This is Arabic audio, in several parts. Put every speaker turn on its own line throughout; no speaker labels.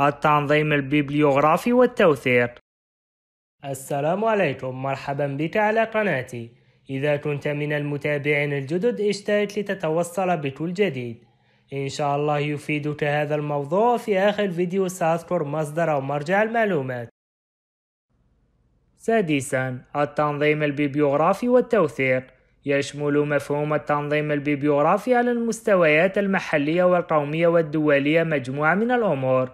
التنظيم الببليوغرافي والتوثيق السلام عليكم مرحبا بك على قناتي إذا كنت من المتابعين الجدد اشترك لتتوصل بكل جديد إن شاء الله يفيدك هذا الموضوع في آخر فيديو سأذكر مصدر أو مرجع المعلومات سادسا التنظيم البيبيوغرافي والتوثيق يشمل مفهوم التنظيم البيبيوغرافي على المستويات المحلية والقومية والدولية مجموعة من الأمور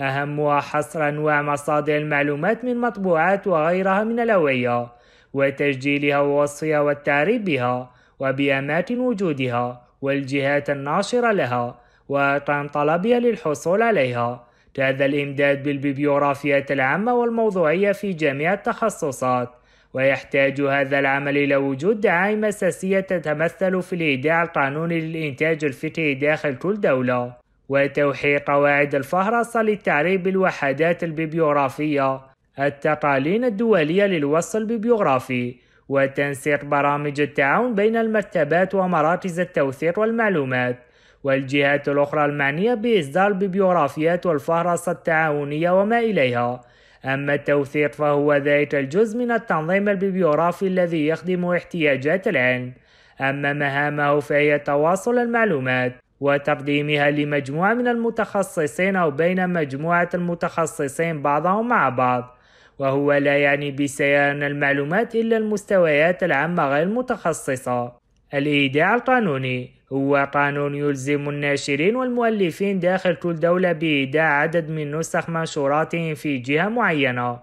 أهمها حصرا مصادر المعلومات من مطبوعات وغيرها من الأوعية وتسجيلها ووصفها والتعريب بها وبأماكن وجودها والجهات الناشرة لها وأرقام طلبها للحصول عليها كهذا الإمداد بالبيبيوغرافيات العامة والموضوعية في جميع التخصصات ويحتاج هذا العمل إلى وجود دعائم أساسية تتمثل في الإيداع القانوني للإنتاج الفكري داخل كل دولة وتوحي قواعد الفهرس للتعريب بالوحدات البيبيوغرافية التقاليد الدولية للوصف البيبيوغرافي وتنسيق برامج التعاون بين المكتبات ومراكز التوثيق والمعلومات والجهات الأخرى المعنية بإصدار البيبيوغرافيات والفهرس التعاونية وما إليها أما التوثيق فهو ذلك الجزء من التنظيم البيبيوغرافي الذي يخدم احتياجات العلم أما مهامه فهي تواصل المعلومات وتقديمها لمجموعة من المتخصصين أو بين مجموعة المتخصصين بعضهم مع بعض وهو لا يعني بسيان المعلومات إلا المستويات العامة غير المتخصصة الإيداع القانوني هو قانون يلزم الناشرين والمؤلفين داخل كل دولة بإيداع عدد من نسخ منشوراتهم في جهة معينة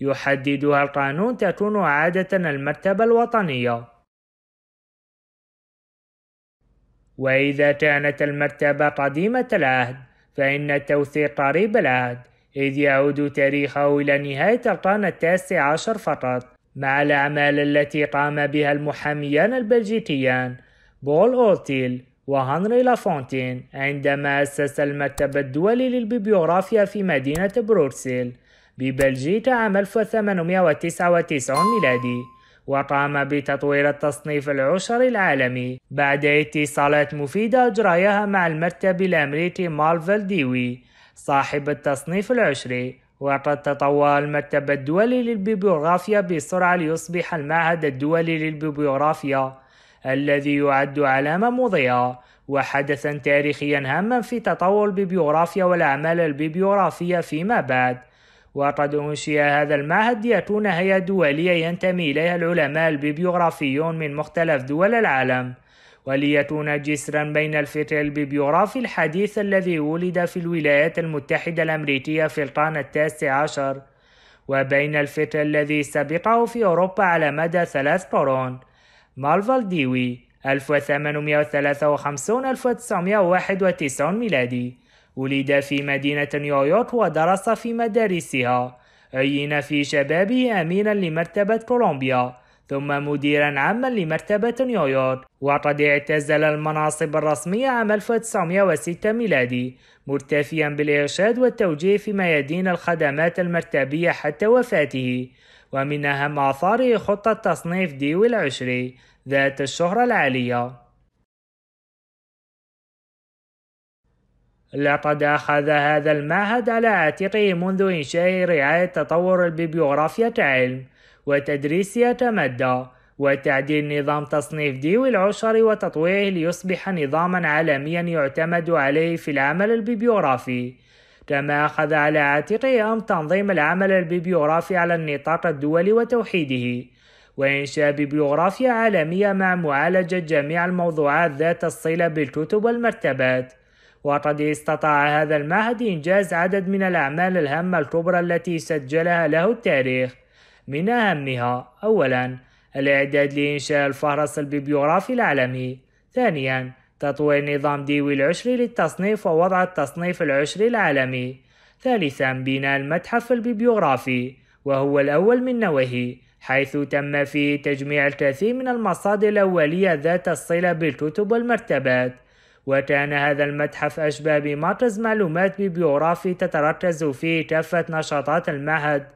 يحددها القانون تكون عادة المكتبة الوطنية وإذا كانت المرتبة قديمة العهد فإن التوثيق قريب العهد إذ يعود تاريخه إلى نهاية القرن التاسع عشر فقط مع الأعمال التي قام بها المحاميان البلجيكيان بول أوتيل وهنري لافونتين عندما أسس المكتب الدولي للبيبيوغرافيا في مدينة بروكسل ببلجيكا عام 1899 ميلادي وقام بتطوير التصنيف العشري العالمي بعد اتصالات مفيدة أجراها مع المكتب الأمريكي مارفل ديوي صاحب التصنيف العشري وقد تطور المكتب الدولي للبيبيوغرافيا بسرعة ليصبح المعهد الدولي للبيبيوغرافيا الذي يعد علامة مضيئة وحدثا تاريخيا هاما في تطور البيبيوغرافيا والأعمال البيبيوغرافية فيما بعد وقد أنشئ هذا المعهد ليكون هيئة دولية ينتمي إليها العلماء البيبيوغرافيون من مختلف دول العالم وليكون جسرا بين الفكر البيبيوغرافي الحديث الذي ولد في الولايات المتحدة الأمريكية في القرن التاسع عشر وبين الفكر الذي سبقه في أوروبا على مدى ثلاث قرون مالفال ديوي 1853 1991 ميلادي ولد في مدينة نيويورك ودرس في مدارسها عين في شبابه أميرا لمرتبة كولومبيا ثم مديرا عاما لمرتبة نيويورك وقد اعتزل المناصب الرسمية عام 1906 ميلادي مرتفيا بالإرشاد والتوجيه في ميادين الخدمات المرتبية حتى وفاته ومن أهم آثاره خطة تصنيف ديو العشري ذات الشهرة العالية لقد أخذ هذا المعهد على عاتقه منذ إنشاء رعاية تطور البيبيوغرافيا كعلم وتدريس يتمدى وتعديل نظام تصنيف ديو العشر وتطويره ليصبح نظاما عالميا يعتمد عليه في العمل البيبيوغرافي كما أخذ على عاتقه أم تنظيم العمل البيبيوغرافي على النطاق الدولي وتوحيده وإنشاء بيبيوغرافيا عالمية مع معالجة جميع الموضوعات ذات الصلة بالكتب والمرتبات وقد استطاع هذا المعهد إنجاز عدد من الأعمال الهامة الكبرى التي سجلها له التاريخ من أهمها أولا الإعداد لإنشاء الفهرس البيبيوغرافي العالمي ثانيا تطوير نظام ديوي العشري للتصنيف ووضع التصنيف العشري العالمي ثالثا بناء المتحف البيبيوغرافي وهو الأول من نوعه حيث تم فيه تجميع الكثير من المصادر الأولية ذات الصلة بالكتب والمرتبات وكان هذا المتحف أشبه بمركز معلومات بيبيوغرافي تتركز فيه كافة نشاطات المعهد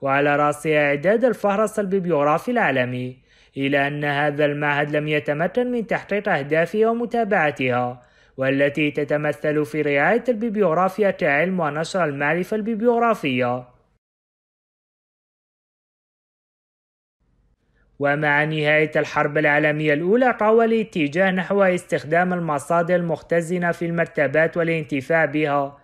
وعلى رأسها إعداد الفهرس البيبيوغرافي العالمي إلى أن هذا المعهد لم يتمكن من تحقيق أهدافه ومتابعتها والتي تتمثل في رعاية البيبيوغرافيا كعلم ونشر المعرفة البيبيوغرافية ومع نهاية الحرب العالمية الأولى طوى الاتجاه نحو استخدام المصادر المختزنة في المرتبات والانتفاع بها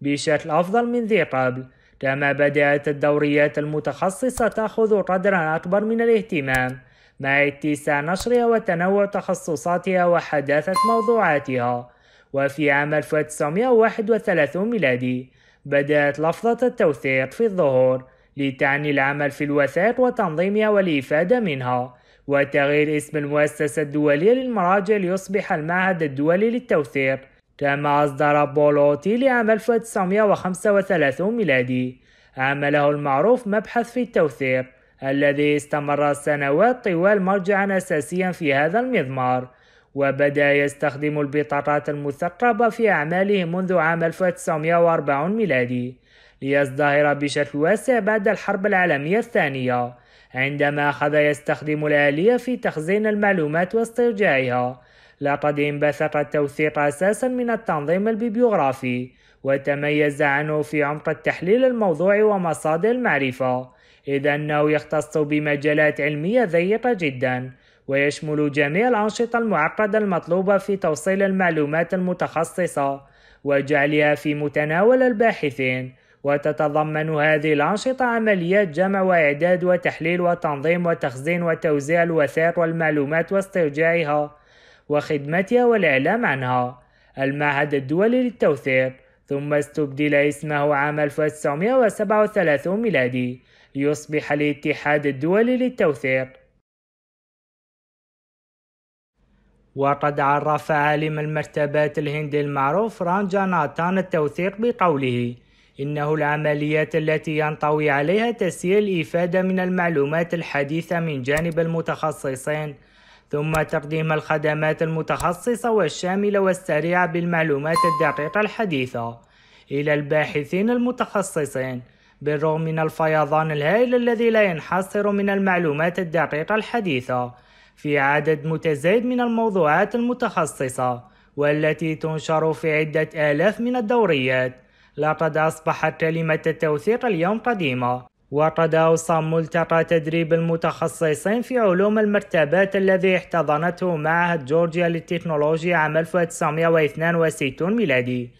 بشكل أفضل من ذي قبل كما بدأت الدوريات المتخصصة تأخذ قدرا أكبر من الاهتمام مع اتساع نشرها وتنوع تخصصاتها وحداثة موضوعاتها وفي عام 1931 ميلادي بدأت لفظة التوثيق في الظهور لتعني العمل في الوثائق وتنظيمها والإفادة منها وتغيير اسم المؤسسة الدولية للمراجع ليصبح المعهد الدولي للتوثيق كما أصدر بولوتي لعام 1935 ميلادي عمله المعروف مبحث في التوثيق الذي استمر سنوات طوال مرجعا أساسيا في هذا المضمار وبدأ يستخدم البطاقات المثقبة في أعماله منذ عام 1940 ميلادي ليزدهر بشكل واسع بعد الحرب العالمية الثانية عندما أخذ يستخدم الآلية في تخزين المعلومات واسترجاعها لقد انبثق التوثيق أساسا من التنظيم البيبيوغرافي وتميز عنه في عمق التحليل الموضوعي ومصادر المعرفة إذ أنه يختص بمجالات علمية ضيقة جدا ويشمل جميع الأنشطة المعقدة المطلوبة في توصيل المعلومات المتخصصة وجعلها في متناول الباحثين وتتضمن هذه الأنشطة عمليات جمع وإعداد وتحليل وتنظيم وتخزين وتوزيع الوثائق والمعلومات واسترجاعها وخدمتها والإعلام عنها المعهد الدولي للتوثيق ثم استبدل اسمه عام 1937 ميلادي ليصبح الاتحاد الدولي للتوثيق وقد عرف عالم المرتبات الهندي المعروف رانجاناتان التوثيق بقوله إنه العمليات التي ينطوي عليها تسيير الإفادة من المعلومات الحديثة من جانب المتخصصين ثم تقديم الخدمات المتخصصة والشاملة والسريعة بالمعلومات الدقيقة الحديثة إلى الباحثين المتخصصين بالرغم من الفيضان الهائل الذي لا ينحصر من المعلومات الدقيقة الحديثة في عدد متزايد من الموضوعات المتخصصة والتي تنشر في عدة آلاف من الدوريات لقد أصبحت كلمة التوثيق اليوم قديمة وقد أوصى ملتقى تدريب المتخصصين في علوم المرتبات الذي احتضنته معهد جورجيا للتكنولوجيا عام 1962 ميلادي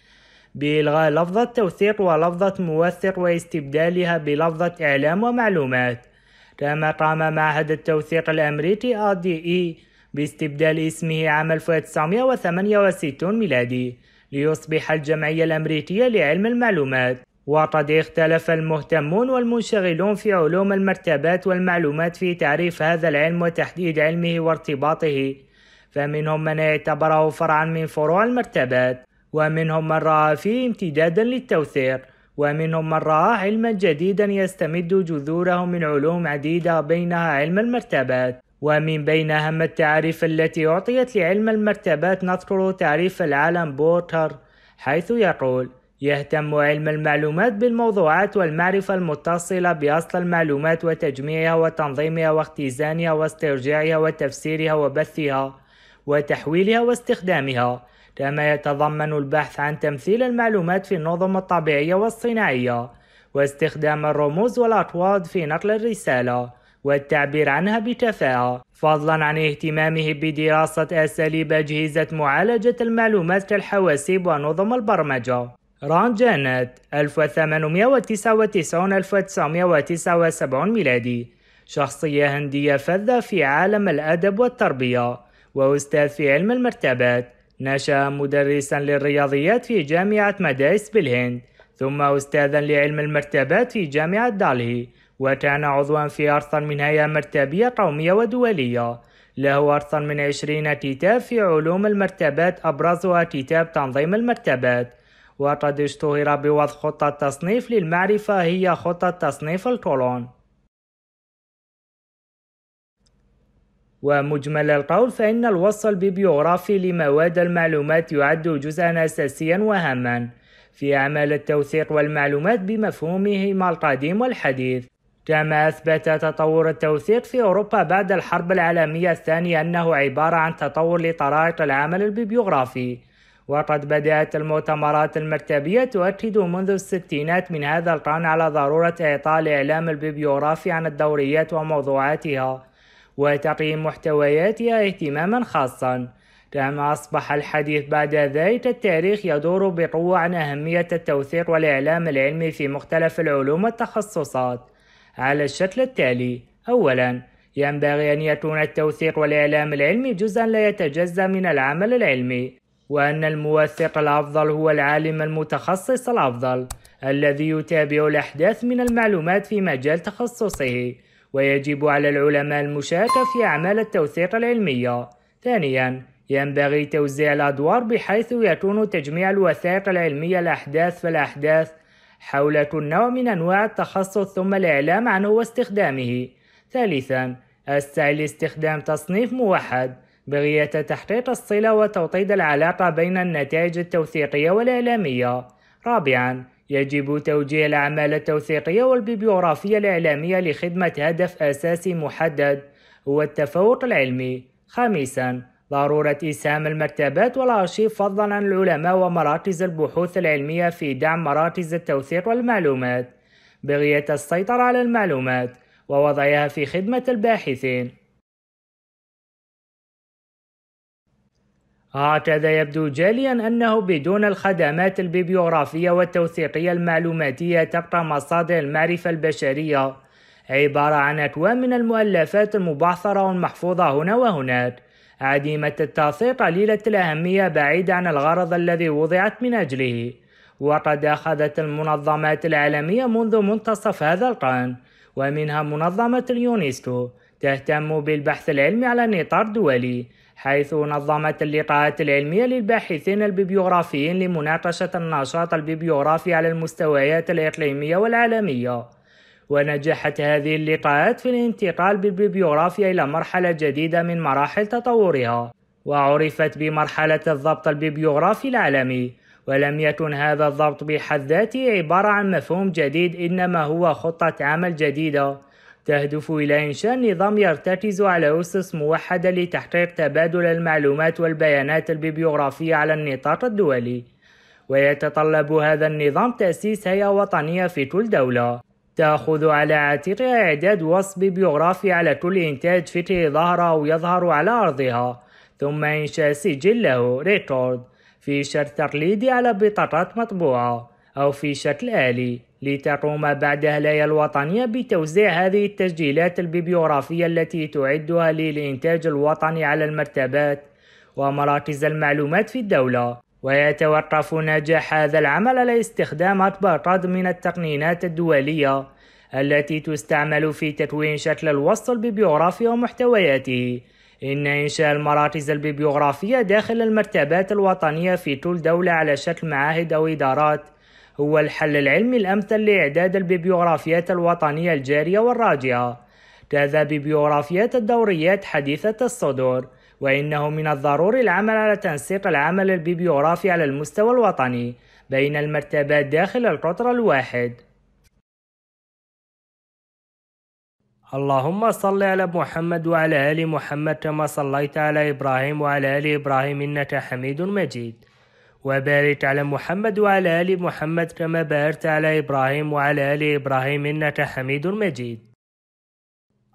بإلغاء لفظة توثيق ولفظة موثق واستبدالها بلفظة إعلام ومعلومات كما قام معهد التوثيق الأمريكي ADE باستبدال اسمه عام 1968 ميلادي ليصبح الجمعية الأمريكية لعلم المعلومات وقد اختلف المهتمون والمنشغلون في علوم المرتبات والمعلومات في تعريف هذا العلم وتحديد علمه وارتباطه فمنهم من اعتبره فرعا من فروع المرتبات ومنهم من رأى فيه امتدادا للتوثيق ومنهم من رأى علما جديدا يستمد جذوره من علوم عديدة بينها علم المرتبات ومن بين أهم التعاريف التي أعطيت لعلم المرتبات نذكر تعريف العالم بورتر حيث يقول يهتم علم المعلومات بالموضوعات والمعرفة المتصلة بأصل المعلومات وتجميعها وتنظيمها واختزانها واسترجاعها وتفسيرها وبثها وتحويلها واستخدامها كما يتضمن البحث عن تمثيل المعلومات في النظم الطبيعية والصناعية واستخدام الرموز والأطواد في نقل الرسالة والتعبير عنها بكفاءة فضلا عن اهتمامه بدراسة أساليب أجهزة معالجة المعلومات كالحواسيب ونظم البرمجة ران جانت 1899-1979 ميلادي شخصية هندية فذة في عالم الأدب والتربية وأستاذ في علم المرتبات نشأ مدرسا للرياضيات في جامعة مدارس بالهند ثم أستاذا لعلم المرتبات في جامعة دالهي وكان عضوا في أكثر من هيئة مرتبية قومية ودولية له أكثر من عشرين كتاب في علوم المرتبات أبرزها كتاب تنظيم المرتبات وقد اشتهر بوضع خطة تصنيف للمعرفة هي خطة تصنيف الكولون ومجمل القول فإن الوصف البيبيوغرافي لمواد المعلومات يعد جزءا أساسيا وهاما في أعمال التوثيق والمعلومات بمفهومهما القديم والحديث كما أثبت تطور التوثيق في أوروبا بعد الحرب العالمية الثانية أنه عبارة عن تطور لطرائق العمل البيبيوغرافي وقد بدأت المؤتمرات المكتبية تؤكد منذ الستينات من هذا القرن على ضرورة إعطاء الإعلام البيبيوغرافي عن الدوريات وموضوعاتها وتقييم محتوياتها اهتماما خاصا كما أصبح الحديث بعد ذلك التاريخ يدور بقوة عن أهمية التوثيق والإعلام العلمي في مختلف العلوم والتخصصات على الشكل التالي أولا ينبغي أن يكون التوثيق والإعلام العلمي جزءا لا يتجزأ من العمل العلمي وأن الموثق الأفضل هو العالم المتخصص الأفضل الذي يتابع الأحداث من المعلومات في مجال تخصصه ويجب على العلماء المشاركة في أعمال التوثيق العلمية ثانيا ينبغي توزيع الأدوار بحيث يكون تجميع الوثائق العلمية الأحداث فالأحداث حول كل نوع من أنواع التخصص ثم الإعلام عنه واستخدامه. ثالثا السعي لاستخدام تصنيف موحد بغية تحقيق الصلة وتوطيد العلاقة بين النتائج التوثيقية والإعلامية. رابعا يجب توجيه الأعمال التوثيقية والبيبيوغرافية الإعلامية لخدمة هدف أساسي محدد هو التفوق العلمي. خامساً ضرورة إسهام المكتبات والأرشيف فضلا عن العلماء ومراكز البحوث العلمية في دعم مراكز التوثيق والمعلومات بغية السيطرة على المعلومات ووضعها في خدمة الباحثين هكذا يبدو جاليا أنه بدون الخدمات البيبيوغرافية والتوثيقية المعلوماتية تبقى مصادر المعرفة البشرية عبارة عن أكوام من المؤلفات المبعثرة والمحفوظة هنا وهناك عديمة التأثير قليلة الأهمية بعيد عن الغرض الذي وضعت من أجله وقد أخذت المنظمات العالمية منذ منتصف هذا القرن ومنها منظمة اليونسكو تهتم بالبحث العلمي على نطاق دولي حيث نظمت اللقاءات العلمية للباحثين الببيوغرافيين لمناقشة النشاط الببيوغرافي على المستويات الإقليمية والعالمية ونجحت هذه اللقاءات في الانتقال بالبيبيوغرافيا إلى مرحلة جديدة من مراحل تطورها وعرفت بمرحلة الضبط البيبيوغرافي العالمي ولم يكن هذا الضبط بحد ذاته عبارة عن مفهوم جديد إنما هو خطة عمل جديدة تهدف إلى إنشاء نظام يرتكز على أسس موحدة لتحقيق تبادل المعلومات والبيانات البيبيوغرافية على النطاق الدولي ويتطلب هذا النظام تأسيس هيئة وطنية في كل دولة تأخذ على عاتقها إعداد وصف بيوغرافي على كل إنتاج فكري ظهر أو يظهر على أرضها ثم إنشاء سجل له ريكورد في شكل تقليدي على بطاقات مطبوعة أو في شكل آلي لتقوم بعدها الآية الوطنية بتوزيع هذه التسجيلات البيبيوغرافية التي تعدها للإنتاج الوطني على المرتبات ومراكز المعلومات في الدولة ويتوقف نجاح هذا العمل على استخدام أكبر قدر من التقنينات الدولية التي تستعمل في تكوين شكل الوسط الببيوغرافي ومحتوياته إن إنشاء المراكز الببيوغرافية داخل المكتبات الوطنية في كل دولة على شكل معاهد أو إدارات هو الحل العلمي الأمثل لإعداد الببيوغرافيات الوطنية الجارية والراجعة كذا بيبيوغرافيات الدوريات حديثة الصدور وإنه من الضروري العمل على تنسيق العمل البيبيوغرافي على المستوى الوطني بين المرتبات داخل القطر الواحد اللهم صل على محمد وعلى آل محمد كما صليت على إبراهيم وعلى آل إبراهيم إنك حميد مجيد وبارك على محمد وعلى آل محمد كما باركت على إبراهيم وعلى آل إبراهيم إنك حميد مجيد